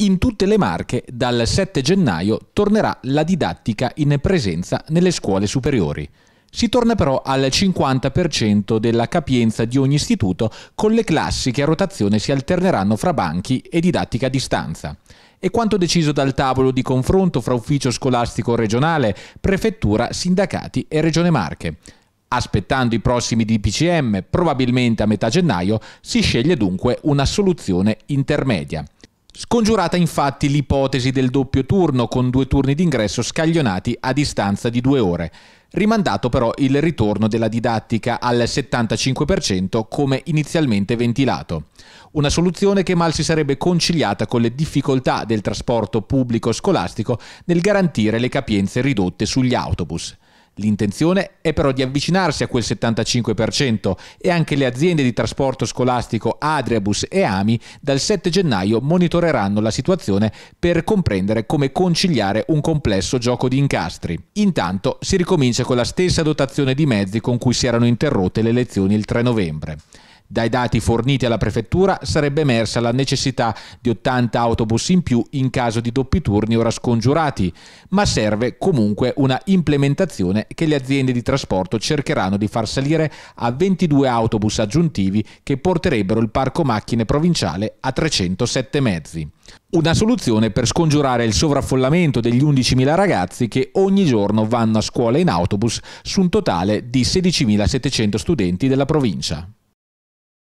in tutte le Marche dal 7 gennaio tornerà la didattica in presenza nelle scuole superiori. Si torna però al 50% della capienza di ogni istituto con le classi che a rotazione si alterneranno fra banchi e didattica a distanza. E quanto deciso dal tavolo di confronto fra ufficio scolastico regionale, prefettura, sindacati e Regione Marche. Aspettando i prossimi DPCM, probabilmente a metà gennaio, si sceglie dunque una soluzione intermedia. Scongiurata infatti l'ipotesi del doppio turno con due turni d'ingresso scaglionati a distanza di due ore, rimandato però il ritorno della didattica al 75% come inizialmente ventilato. Una soluzione che mal si sarebbe conciliata con le difficoltà del trasporto pubblico scolastico nel garantire le capienze ridotte sugli autobus. L'intenzione è però di avvicinarsi a quel 75% e anche le aziende di trasporto scolastico Adriabus e AMI dal 7 gennaio monitoreranno la situazione per comprendere come conciliare un complesso gioco di incastri. Intanto si ricomincia con la stessa dotazione di mezzi con cui si erano interrotte le elezioni il 3 novembre. Dai dati forniti alla prefettura sarebbe emersa la necessità di 80 autobus in più in caso di doppi turni ora scongiurati, ma serve comunque una implementazione che le aziende di trasporto cercheranno di far salire a 22 autobus aggiuntivi che porterebbero il parco macchine provinciale a 307 mezzi. Una soluzione per scongiurare il sovraffollamento degli 11.000 ragazzi che ogni giorno vanno a scuola in autobus su un totale di 16.700 studenti della provincia.